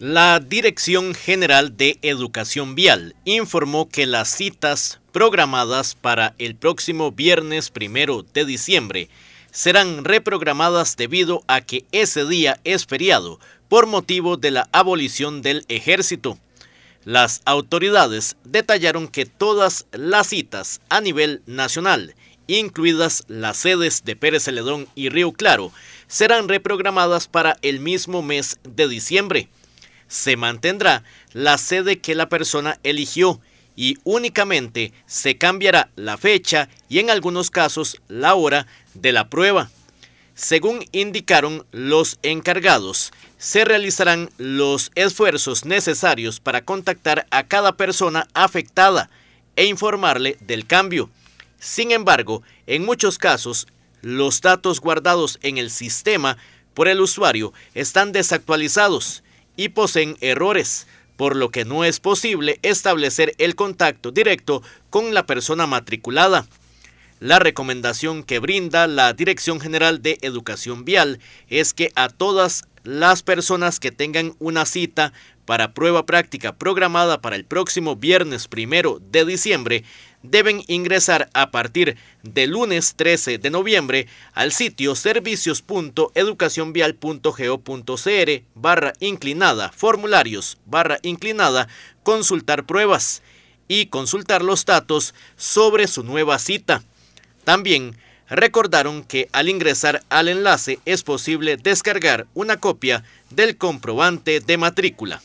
La Dirección General de Educación Vial informó que las citas programadas para el próximo viernes primero de diciembre serán reprogramadas debido a que ese día es feriado por motivo de la abolición del ejército. Las autoridades detallaron que todas las citas a nivel nacional, incluidas las sedes de Pérez Celedón y Río Claro, serán reprogramadas para el mismo mes de diciembre se mantendrá la sede que la persona eligió y únicamente se cambiará la fecha y en algunos casos la hora de la prueba. Según indicaron los encargados, se realizarán los esfuerzos necesarios para contactar a cada persona afectada e informarle del cambio. Sin embargo, en muchos casos, los datos guardados en el sistema por el usuario están desactualizados y poseen errores, por lo que no es posible establecer el contacto directo con la persona matriculada. La recomendación que brinda la Dirección General de Educación Vial es que a todas las personas que tengan una cita para prueba práctica programada para el próximo viernes primero de diciembre deben ingresar a partir del lunes 13 de noviembre al sitio servicios.educacionvial.go.cr barra inclinada, formularios barra inclinada, consultar pruebas y consultar los datos sobre su nueva cita. También recordaron que al ingresar al enlace es posible descargar una copia del comprobante de matrícula.